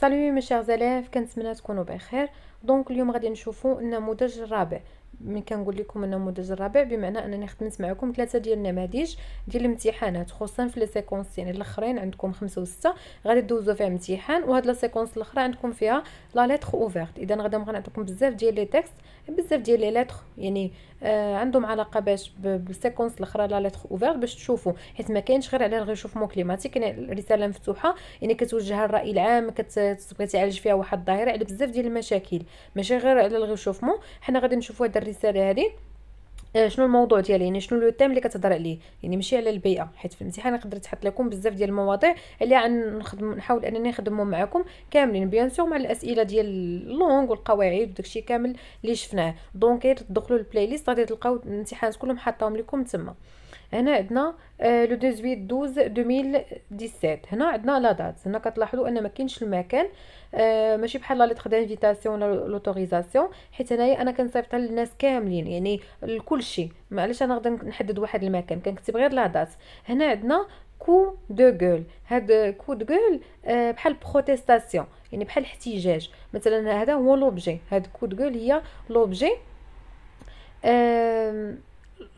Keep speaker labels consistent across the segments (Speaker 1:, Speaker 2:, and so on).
Speaker 1: سالو مي شيرز élèves كنتمنى تكونوا بخير دونك اليوم غادي نشوفوا النموذج الرابع من كنقول لكم النموذج الرابع بمعنى انني خدمت معكم ثلاثه ديال النماذج ديال الامتحانات خصوصا في لي سيكونس يعني الاخرين عندكم خمسة وستة غادي دوزو فيها امتحان وهاد لا سيكونس الاخرى عندكم فيها لا ليتر اوفيرت اذا غدا غنعطيكم بزاف ديال لي تيكست بزاف ديال لي ليتر يعني آه عندهم علاقه باش بالسيكونس الاخرى لا ليتر اوفيرت باش تشوفوا حيت ما كاينش غير على الريشوفمون كليماتيك يعني رساله مفتوحه يعني كتوجهها للراي العام كتبغي تعالج فيها واحد الظاهره على بزاف ديال المشاكل ماشي غير على الريشوفمون حنا غادي نشوفوا هاد الرساله آه، هذه شنو الموضوع ديالي يعني شنو لو تيم اللي كتهضر عليه يعني ماشي على البيئه حيت في الامتحان نقدر تحط لكم بزاف ديال المواضيع اللي عن نخدم نحاول انني نخدمهم معكم كاملين بيان سور مع الاسئله ديال اللونغ والقواعد وداكشي كامل اللي شفناه دونك تدخلوا البلاي ليست غادي تلقاو الامتحانات كلهم حطاهم لكم تما هنا عندنا آه، لو 18 12 2017 هنا عندنا لا دات هنا كتلاحظوا ان ما كاينش المكان آه، ماشي بحال لا ليتر دانفيتاسيون ولا لوتوريزاسيون حيت هنايا انا كنصيفطها للناس كاملين يعني لكل شيء انا غادي نحدد واحد المكان كنكتب غير لا دات هنا عندنا كو دو غول هاد كو دو غول آه، بحال بروتيستاسيون يعني بحال احتجاج مثلا هذا هو لوبجي هاد كو دو غول هي لوبجي آه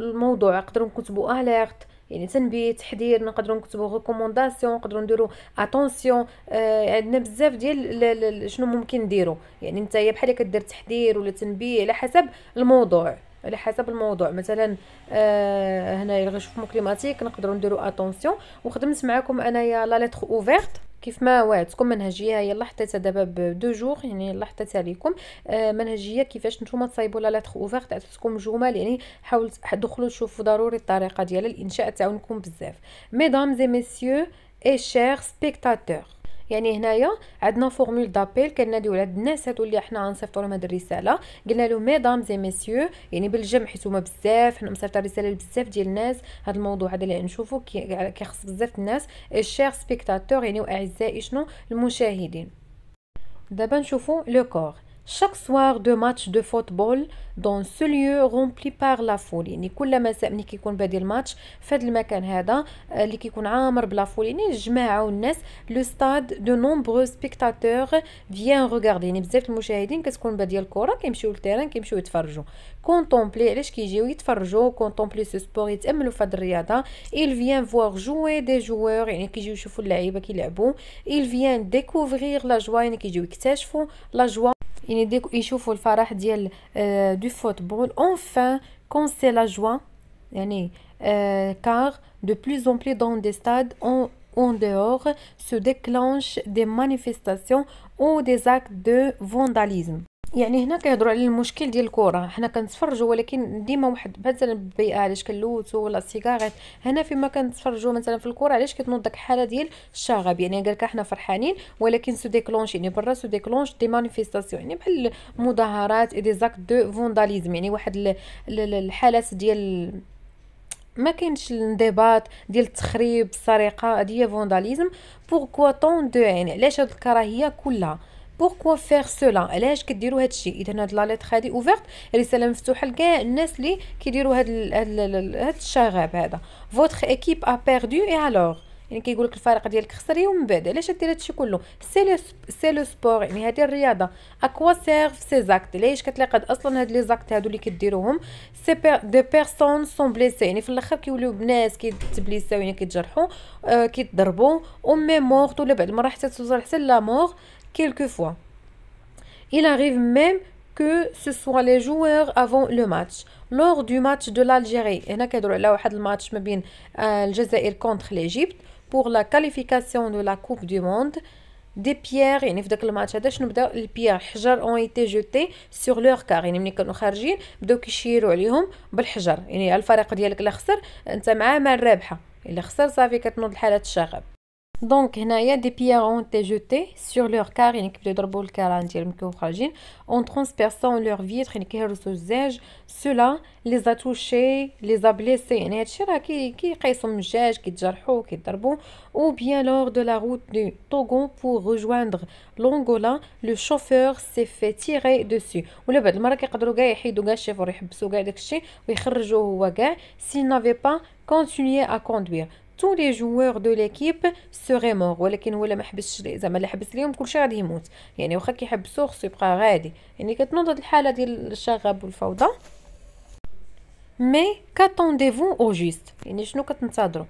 Speaker 1: الموضوع يعني نقدروا نكتبوا اليرت يعني تنبيه تحذير نقدروا نكتبوا ريكومونداسيون نقدروا نديروا اتونسيون آه يعني عندنا بزاف ديال شنو ممكن نديروا يعني انت بحال كدير تحذير ولا تنبيه على حسب الموضوع على حسب الموضوع مثلا آه هنا الغشوم كليماتيك نقدروا نديروا اتونسيون وخدمت معكم انايا لا ليتر اوفيرت كيف ما وعدتكم منهجيه يلا حتى دابا بدو جوغ يعني يلا حتى ليكم آه منهجيه كيفاش نتوما تصايبوا لا لاتر اوفيرت عطيتكم جمل يعني حاولت دخلوا شوفوا ضروري الطريقه ديالها الانشاء تعاونكم بزاف ميدام زي ميسيو اي شير سبيكتاتور يعني هنايا عندنا فورمول دابيل كناديو على الناس هادو اللي حنا غنصيفطو لهم هاد الرساله قلنا لهم ميدام زي ميسيو يعني بالجمع حيت هما بزاف حنا مصيفطين رساله لبزاف ديال الناس هاد الموضوع هذا اللي غنشوفو كيخص بزاف الناس الشير سبيكتاتور يعني واعزائي شنو المشاهدين دابا نشوفو لو كور chaque soir deux matchs de football dans ce lieu rempli par la foule يعني كل مساء ملي كيكون بادي الماتش في هذا المكان هذا اللي كيكون عامر بلا فول يعني الجماعه والناس لو ستاد دو نومبرو سبيكتاتور فيان ريغاردي يعني بزاف المشاهدين كتكون بادي الكره كيمشيو للتيران كيمشيو يتفرجوا كونتومبلي علاش كيجيو يتفرجوا كونتومبلي سو سبور يتاملوا في هذه الرياضه ايل فيان فوار جوي دي جوور يعني كيجيو يشوفوا اللعيبه كيلعبوا ايل فيان ديكوفرير لا جوا يعني كيجيو يكتشفوا لا جوا il euh, du football. Enfin, quand c'est la joie, euh, car de plus en plus dans des stades en dehors se déclenchent des manifestations ou des actes de vandalisme. يعني هنا كيهضروا على المشكل ديال الكره حنا كنتفرجوا ولكن ديما واحد مثلا بالبيئه علاش كنلوتو ولا السيجارات هنا فيما كنتفرجوا مثلا في الكره علاش كتنوض داك الحاله ديال الشغب يعني قال لك حنا فرحانين ولكن سو ديكلونش يعني برا سو ديكلونش دي مانيفيستاسيون يعني بحال مظاهرات دي زاك دو فونداليزم يعني واحد الحالات ديال ما كاينش الانضباط ديال التخريب السرقه هذه فونداليزم بوركوا طون دو يعني علاش هاد الكراهيه كلها بوركوا فيغ سولا علاش كديروا هذا الشيء اذا هاد لا ليتر هادي اوفيرت رساله مفتوحه لكاع الناس اللي كيديروا هاد هاد الشغب هذا فوتر ايكيب ا بيردو اي الوغ يعني كيقول لك الفريق ديالك خسري ومن بعد علاش دير هادشي كله سي لو سي لو سبور يعني هادي الرياضه اكوا سيرف سي زاكت علاش كتلاقى اصلا هاد لي زاكت هادو اللي كديروهم سي بير دي بيرسون سون بليسي يعني في الاخر كيوليو بناس كيتبليساو يعني كيتجرحوا آه كيتضربوا او مي مورت ولا بعد المره حتى توصل حتى لا مور quelquefois. Il arrive même que ce soit les joueurs avant le match. Lors du match de l'Algérie, هنا y على واحد الماتش ما بين الجزائر contre l'Égypte pour la qualification de la Coupe du Monde. دي بيير يعني في داك الماتش هذا شنو بدا البيير حجر اون ايتي جوتي سور لور كار يعني ملي كانوا خارجين بداو كيشيروا عليهم بالحجر يعني الفريق ديالك لا خسر انت معاه ما الرابحه الا خسر صافي كتنوض لحاله الشغب Donc, des pierres ont été jetées sur leur car, une équipe de qui en transperçant leur vitre, cela les a touchés, les a blessés, ou bien lors de la route du Togo pour rejoindre l'Angola, le chauffeur s'est fait tirer dessus. S'il n'avait pas continué à conduire. تو لي جوار دو ليكيب سوغي مور ولكن هو ما حبسش زعما اللي حبس ليهم كلشي غادي يموت يعني واخا كيحبسو خصو يبقى غادي يعني كتنوض هاد الحاله ديال الشغب والفوضى مي كاتونديفو او جوست يعني شنو كتنتظروا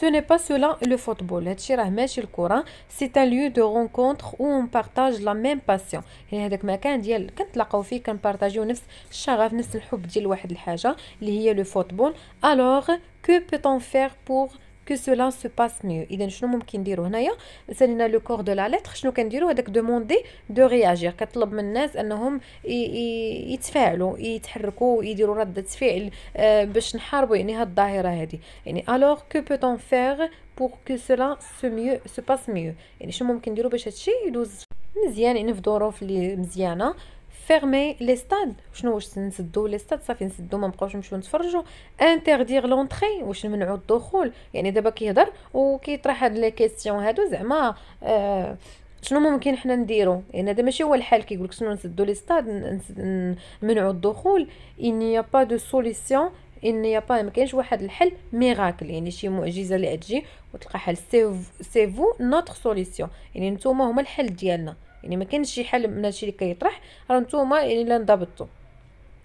Speaker 1: Ce n'est pas cela le football. هادشي راه ماشي الكره سي un lieu de rencontre où on partage la même passion. يعني هذاك مكان ديال كنتلاقاو فيه كنبارطاجيو نفس الشغف نفس الحب ديال واحد الحاجه اللي هي لو فوتبول. Alors que peut-on faire كو سولا سو باس ميو اذا شنو ممكن نديرو هنايا سالينا لو كور دو لا ليتر شنو كنديرو هذاك دوموندي دو رياجير كطلب من الناس انهم يتفاعلوا يتحركوا يديروا ردة فعل آه، باش نحاربوا يعني هاد الظاهرة هادي. يعني الوغ كو بو تون فيغ بور كو سولا سو ميو سو باس ميو يعني شنو ممكن نديرو باش هادشي يدوز مزيان يعني في ظروف اللي مزيانه فيرمي لي ستاد شنو واش نسدو لي ستاد صافي نسدو ما نبقاوش نمشيو نتفرجوا انتردير لونطري واش نمنعو الدخول يعني دابا كيهضر وكيطرح هاد لي كيسيون هادو زعما آه شنو ممكن حنا نديرو يعني هذا ماشي هو الحل كيقولك شنو نسدو لي ستاد نمنعو الدخول ان يا با دو سوليسيون ان يا با ما كاينش واحد الحل ميراكل يعني شي معجزه اللي تجي وتلقى حل سي فو نوتر سوليسيون يعني نتوما هما الحل ديالنا يعني ما كانش شي حل من هادشي اللي كيطرح راه نتوما يعني لا نضبطوا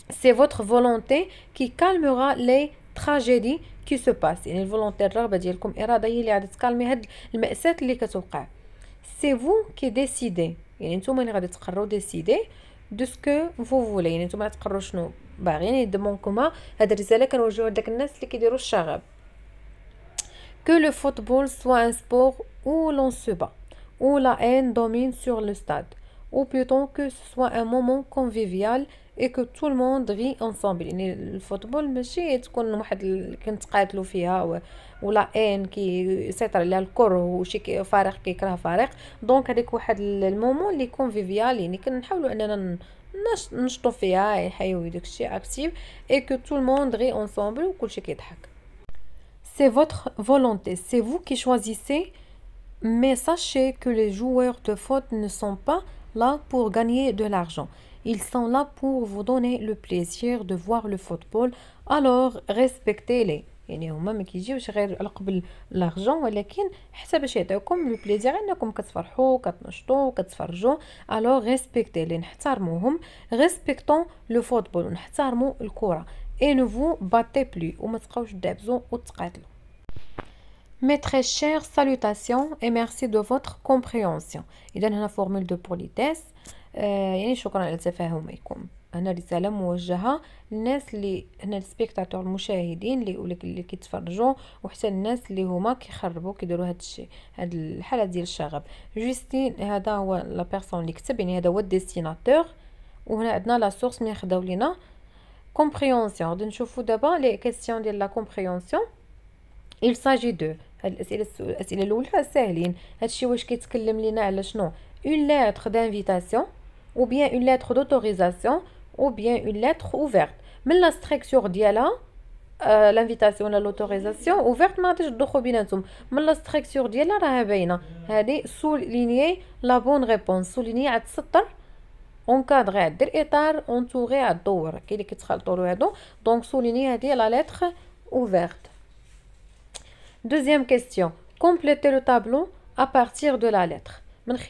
Speaker 1: سي فوتر فولونتي كي كالمورا لي تراجيدي كي سو باس يعني الفولونتي الرغبه ديالكم اراده هي اللي غادي تكالمي هاد الماساه اللي كتوقع سي فو كي ديسيدي يعني نتوما اللي غادي تقرروا ديسيدي دو سكو فو فولي يعني نتوما تقرروا شنو باغيين يعني دمونكما هاد الرساله كنوجهوها لداك الناس اللي كيديروا الشغب كو لو فوتبول سوا ان سبور où l'on se bat la haine domine sur le stade. ou plutôt que ce soit un moment convivial et que tout le monde rit ensemble. Le football, Monsieur, quand on peut quand tu as le fiera ou la haine qui, etc. à l'alcool ou quelque farc qui crache farc. Donc, c'est le moment les conviviales, nous pouvons nous en nous stopper à et jouer de ces actifs et que tout le monde rit ensemble ou quelque drague. C'est votre volonté. C'est vous qui choisissez. Mais sachez que les joueurs de foot ne sont pas là pour gagner de l'argent. Ils sont là pour vous donner le plaisir de voir le football. Alors, respectez-les. يعني هما ما كيجيوش غير على قبل لارجون ولكن حتى باش يعطيوكم لو بليزير انكم كتفرحوا كتنشطوا كتفرجوا الو ريسبكتي لي نحترموهم ريسبكتون لو فوتبول ونحترموا الكره اي نو فو باتي بلو وما تبقاوش دابزو وتقاتلوا Mes très chères salutations et merci de votre compréhension. إذا هنا فورمول دو بوليتيس آه يعني شكرا على تفاهمكم هنا رسالة موجهة للناس اللي هنا السبيكتاتور المشاهدين اللي اللي كيتفرجوا وحتى الناس اللي هما كيخربوا كيديروا هذا الشيء هاد الحالة ديال الشغب جوستين هذا هو لا بيرسون اللي كتب يعني هذا هو الديستيناتور وهنا عندنا لا سورس من خداو لينا كومبريونسيون غادي نشوفوا دابا لي كيسيون ديال لا كومبريونسيون il s'agit de هاد الاسئله الاسئله الاولى ساهلين هادشي واش كيتكلم لينا على شنو اون لاتر دانفيتاسيون او بيان اون لاتر دوتوريزاسيون او بيان اون لاتر اوفيرت من لا ستركتور ديالها آه لانفيتاسيون ولا لوتوريزاسيون اوفيرت ما غاديش تدخل بيناتهم من لا ستركتور ديالها راها باينه هادي سوليني لا بون ريبونس سوليني عاد السطر كادغي عاد دير اطار توغي عاد دور كاين اللي كيتخلطوا هادو دونك سوليني هادي لا لاتر اوفيرت Deuxième question, complétez le tableau à partir de la lettre.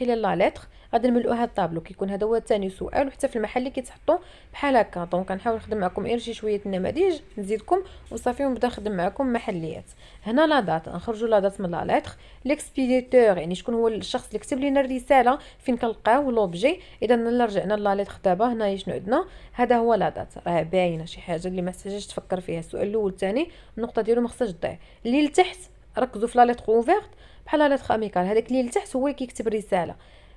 Speaker 1: la lettre, غادي نملؤوا هاد الطابلو كيكون هذا هو ثاني سؤال وحتى في المحل كيتحطوا بحال هكا دونك كنحاول نخدم معكم غير شي شويه النماذج نزيدكم وصافي ونبدا نخدم معكم محليات هنا لا دات نخرجوا لا دات من لا ليتر ليكسبيديتور يعني شكون هو الشخص اللي كتب لينا الرساله فين كنلقاو لوبجي اذا الا رجعنا لا ليتر دابا هنا شنو عندنا هذا هو لا دات راه باينه شي حاجه اللي ما احتاجش تفكر فيها السؤال الاول الثاني النقطه ديالو ما خصهاش تضيع اللي لتحت ركزوا في لا ليتر اوفيرت بحال لا ليتر اميكال هذاك اللي لتحت هو اللي كيكتب رساله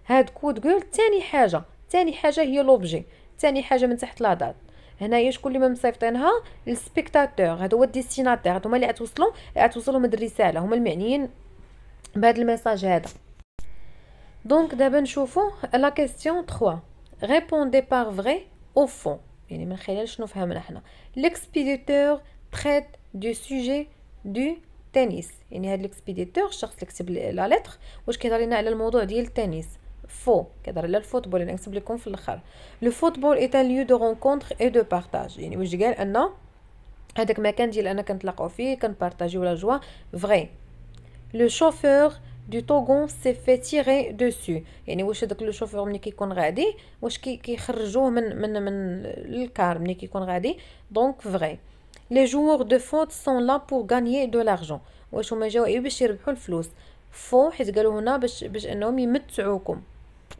Speaker 1: هاد كود كول تاني حاجه تاني حاجه هي لوبجي تاني حاجه من تحت دات هنايا شكون اللي مصيفطينها السبيكتاتور هادو هو الديسيناتور هادو هما اللي غتوصلوا عتوصلو هاد الرساله هما المعنيين بهذا الميساج هذا دونك دابا نشوفوا لا كيسيون 3 ريبوندي بار فري او فون يعني من خلال شنو فهمنا حنا ليكسبيديتور تريت دو سوجي دو تنس يعني هاد ليكسبيديتور الشخص اللي كتب لا لتر واش كيهضر لنا على الموضوع ديال التنس فو كيهضر على الفوتبول يعني انا نكتب لكم في الاخر لو فوتبول اي ان ليو دو رونكونتر اي دو بارتاج يعني واش قال ان هذاك المكان ديال انا كنتلاقاو فيه كنبارطاجيو لا جوا فري لو شوفور دو طوغون سي في تيري دوسو يعني واش هذاك لو شوفور ملي كيكون غادي واش كيخرجوه من من من الكار ملي كيكون غادي دونك فري لي جوور دو فوت سون لا بور غانيي دو لارجون واش هما جاوا إيه باش يربحوا الفلوس فو حيت قالوا هنا باش باش انهم يمتعوكم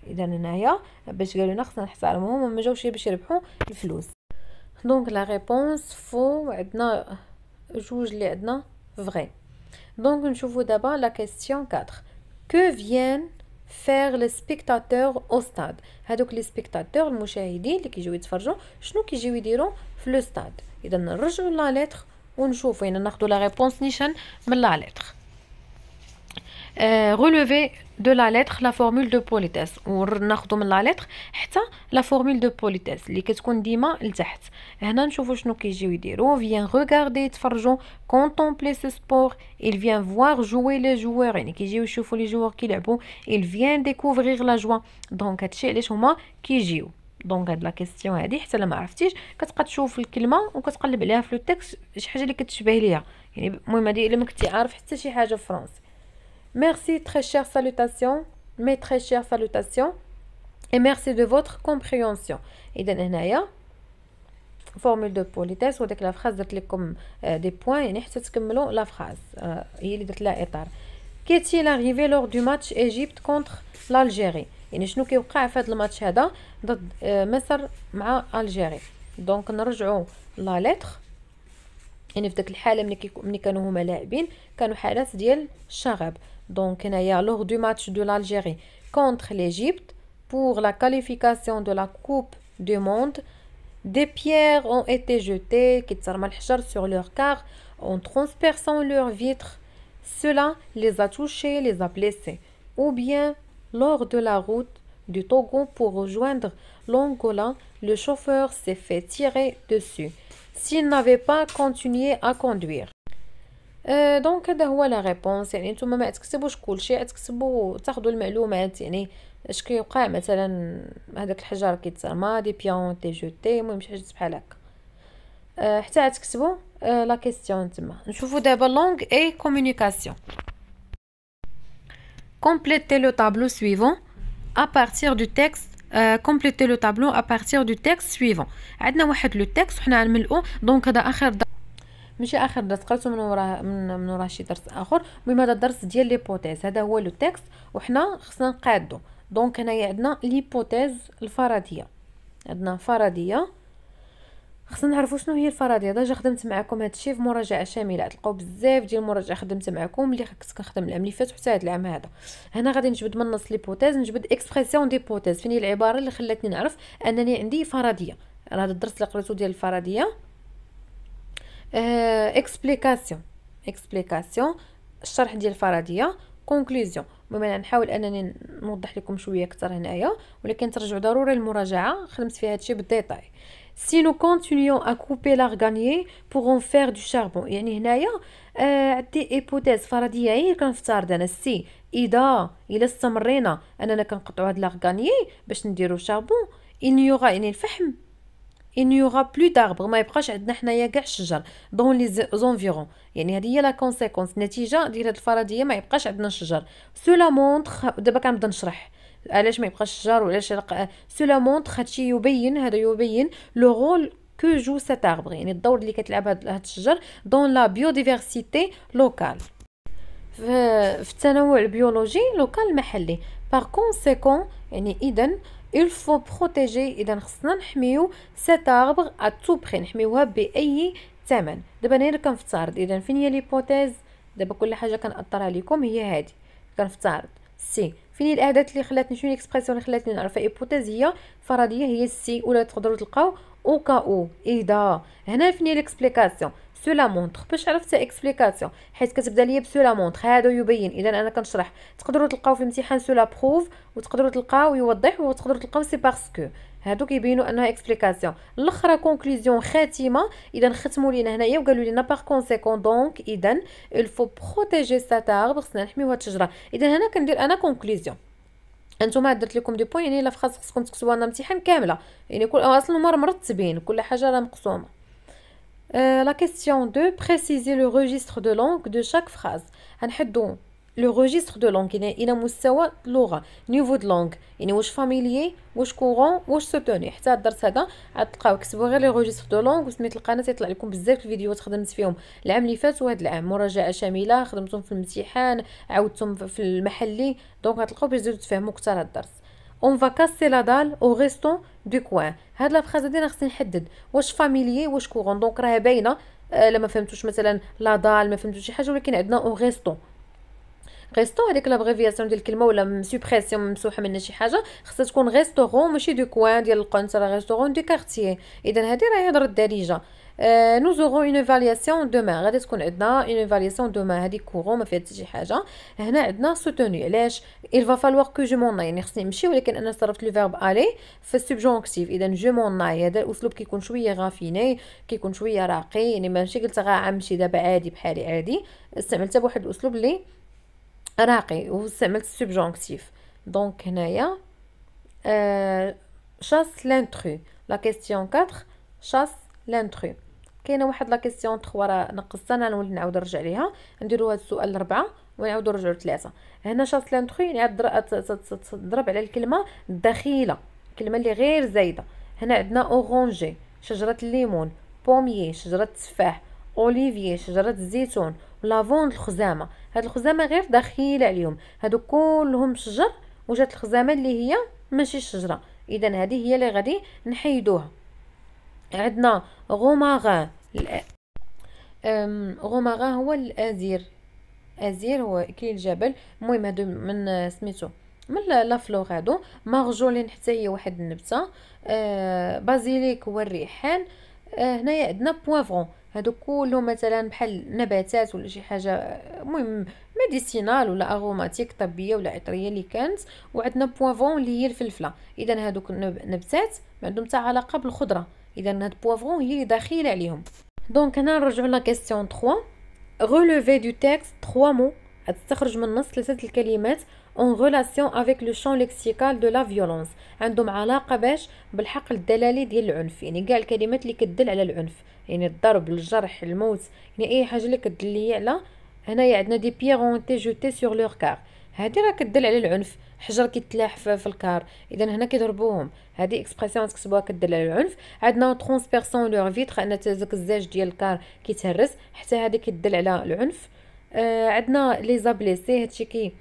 Speaker 1: اذا هنايا باش قالوا لنا خصنا نحصرهم هما ما جاوش باش يربحوا الفلوس دونك لا ريبونس فو عندنا جوج اللي عندنا فري دونك نشوفوا دابا لا كيسيون 4 كو viennent فير لي سبيكتاتور او ستاد هذوك لي سبيكتاتور المشاهدين اللي كيجيو يتفرجوا شنو كيجيو يديروا في لو ستاد اذا نرجعوا لا ليتر ونشوفوا هنا ناخذوا لا ريبونس نيشان من لا ليتر euh, relevez de la lettre la formule de politesse ou من la lettre حتى la formule de politesse اللي كتكون ديما لتحت هنا vient regarder contempler ce sport il vient voir jouer les joueurs joueurs il vient découvrir la joie Donc, هادشي علاش هما كيجيو دونك هاد لا كيسيون هادي حتى عرفتيش كتبقى تشوف الكلمه وكتقلب عليها في لو شي حاجه اللي كتشبه Merci, très chère salutation, mes très chères salutations, et merci de votre compréhension. Et formule de politesse, ou la phrase, de euh, des points, et la phrase, de la quest arrivé lors du match Égypte contre l'Algérie Et nous avons fait le match l'Algérie. Donc, nous la lettre. يعني في ذاك donc, lors du match de l'Algérie contre l'Égypte pour la qualification de la Coupe du Monde, des pierres ont été jetées sur leur car en transperçant leurs vitres. Cela les a touchés, les a blessés. Ou bien, lors de la route du Togo pour rejoindre l'Angola, le chauffeur s'est fait tirer dessus s'il n'avait pas continué à conduire. دونك euh, هذا هو لا ريبونس يعني نتوما ما تكتبوش كلشي تكتبوا تاخذوا المعلومات يعني اش كيوقع مثلا هذاك الحجر كيتسرما دي بيون تي جوتي المهم شي حاجه بحال هكا آه، حتى تكتبوا لا كيسيون تما نشوفوا دابا لونغ اي كومونيكاسيون كومبليتي لو طابلو سويفون ا بارتير دو تيكست كومبليتي لو طابلو ا بارتير دو تيكست سويفون عندنا واحد لو تيكست وحنا غنملؤو دونك هذا اخر ماشي اخر درس قريته من وراه من, من وراه شي درس اخر المهم هذا الدرس ديال ليبوتيز هذا هو لو تيكست وحنا خصنا نقادو دونك هنايا عندنا ليبوتيز الفرضيه عندنا فرضيه خصنا نعرفوا شنو هي الفرضيه ديجا خدمت معكم هادشي في مراجعه شامله تلقاو بزاف ديال المراجعه خدمت معكم اللي كنت كنخدم العام اللي فات حتى هاد العام هذا هنا غادي نجبد من نص ليبوتيز نجبد دي بوتيز فين هي العباره اللي خلاتني نعرف انني عندي فرضيه راه هذا الدرس اللي قريتو ديال الفرضيه اكسبليكاسيون euh, اكسبليكاسيون الشرح ديال الفرضيه كونكلوزيون المهم انا نحاول انني نوضح لكم شويه اكثر هنايا ولكن ترجعوا ضروري للمراجعه خدمت فيها هادشي بالديتاي si nous continuons à couper غانيي pour en faire du charbon يعني هنايا عندي ايبوتيز فرضيه هي كنفترض انا سي اذا الا استمرينا اننا كنقطعوا هاد غانيي باش نديروا شاربون il n'y aura يعني الفحم il n'y aura plus d'arbres ما يبقاش عندنا حنايا كاع شجر دون لي زونفيرون يعني هذه هي لا كونسيكونس النتيجه ديال هذه الفرضيه ما يبقاش عندنا سو سولا مونتخ دابا كنبدا نشرح علاش ما يبقاش شجر وعلاش سولا مونتخ هادشي يبين هذا يبين لو رول كو جو سيت اربر يعني الدور اللي كتلعب هاد الشجر دون لا بيوديفيرسيتي لوكال في التنوع البيولوجي لوكال محلي باغ كونسيكون يعني اذا il faut protéger اذا خصنا نحميو سيت اربر ا تو بري نحميوها باي ثمن دابا انا كنفترض اذا فين هي ليبوتيز دابا كل حاجه كنأطر عليكم هي هذه كنفترض سي فين هي اللي خلاتني شنو الاكسبرسيون اللي خلاتني نعرف ايبوتيز هي فرضيه هي سي ولا تقدروا تلقاو او كا او اذا هنا فين هي ليكسبليكاسيون سو لا مونتر باش عرفت اكسبليكاسيون حيت كتبدا ليا بسو لا مونتر هذا يبين اذا انا كنشرح تقدروا تلقاو في امتحان سو لا بروف وتقدروا تلقاو يوضح وتقدروا تلقاو سي باسكو هادو كيبينوا انها اكسبليكاسيون الاخرى كونكلوزيون خاتمه اذا ختموا لينا هنايا وقالوا لينا باغ كونسيكون دونك اذا الفو بروتيجي سات اربر خصنا نحميو هاد الشجره اذا هنا كندير انا كونكلوزيون انتما درت لكم دي بوين يعني لا فراس خصكم تكتبوها لنا امتحان كامله يعني كل اصلا هما مرتبين كل حاجه راه مقسومه Euh, la دو بريسيزي لو le دو de دو شاك فراز غنحدو لو le دو de يعني الى مستوى اللغه نيفو دو لونغ يعني واش فاميليي واش كورون واش سوتوني حتى درت هذا عاد تلقاو كتبوا غير لي ريجستر دو لونغ وسميت القناه تيطلع لكم بزاف الفيديوهات خدمت فيهم العام اللي فات وهذا العام مراجعه شامله خدمتهم في الامتحان عاودتهم في المحلي دونك غتلقاو باش تزيدوا تفهموا اكثر هاد الدرس اون فا كاسي لا دال او غيستون دو كوان هاد لا فراز هادي خصني نحدد واش فاميليي واش كورون دونك راها باينه الا ما فهمتوش مثلا لا دال ما فهمتوش شي حاجه ولكن عندنا او غيستون ريستون هذيك لابريفياسيون ديال الكلمه ولا مسوبريسيون ممسوحه منها شي حاجه خصها تكون ريستورون ماشي دو كوان ديال القنت راه ريستورون دو كارتيي اذا هذه راهي هضره الدارجه آه نو زوغو اون فالياسيون غادي تكون عندنا اون فالياسيون دوما هذه كورون ما فيها حتى شي حاجه هنا عندنا سوتوني علاش il va falloir que je m'en aille يعني خصني نمشي ولكن انا صرفت لو فيرب الي في السبجونكتيف اذا جو مون اي هذا الاسلوب كيكون شويه غافيني كيكون شويه راقي يعني ماشي قلت غنمشي دابا عادي بحالي عادي استعملتها بواحد الاسلوب اللي راقي واستعملت السبجونكتيف دونك هنايا آه شاس لانترو لا كيستيون 4 شاس لانترو كاينه واحد لا كيسيون 3 راه نقصتها انا نولي نعاود نرجع ليها نديرو هاد السؤال 4 ونعاودو نرجعو لتلاتة هنا شاس لانتخو يعني تضرب على الكلمه الدخيله الكلمه اللي غير زايده هنا عندنا اورانجي شجره الليمون بوميي شجره التفاح اوليفيي شجره الزيتون لافوند الخزامه هاد الخزامه غير دخيله عليهم هادو كلهم شجر وجات الخزامه اللي هي ماشي شجره اذا هذه هي اللي غادي نحيدوها عندنا غوماغا غوماغا هو الازير ازير هو كي الجبل المهم هادو من سميتو من لافلوغ هادو مارجولين حتى هي واحد النبته أه، بازيليك هو الريحان أه، هنايا عندنا بوافرون هادو كلهم مثلا بحال نباتات ولا شي حاجه المهم ميديسينال ولا اروماتيك طبيه ولا عطريه اللي كانت وعندنا بوافون اللي هي الفلفله اذا هادوك نبتات ما عندهم حتى علاقه بالخضره اذا هاد بوافرون هي اللي داخله عليهم دونك هنا نرجعوا لا كيسيون 3 ريليفي دو تيكست 3 مو تستخرج من النص ثلاثه الكلمات اون غولاسيون افيك لو شون ليكسيكال دو لا فيولونس عندهم علاقه باش بالحق الدلالي ديال العنف يعني كاع الكلمات اللي كدل على العنف يعني الضرب الجرح الموت يعني اي حاجه اللي كدل لي على هنايا عندنا دي بيير اونتي جوتي سور لور كار هادي راه كدل على العنف حجر كيتلاح في الكار اذا هنا كيضربوهم هذه اكسبرسيون تكتبوها كدل على العنف عندنا ترونسبيرسون لو فيتر ان داك الزاج ديال الكار كيتهرس حتى هذه كدل على العنف آه عندنا لي زابليسي هادشي كي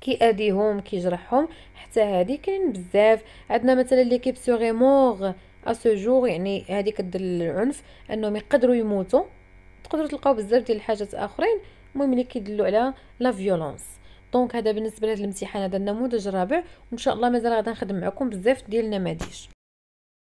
Speaker 1: كيأذيهم كيجرحهم حتى هادي كاينين بزاف عندنا مثلا لي سوغي مور ا سو يعني هادي كدل العنف انهم يقدروا يموتوا تقدروا تلقاو بزاف ديال الحاجات اخرين المهم اللي كيدلوا على لا فيولونس دونك هذا بالنسبه لهذا الامتحان هذا النموذج الرابع وان شاء الله مازال غادي نخدم معكم بزاف ديال النماذج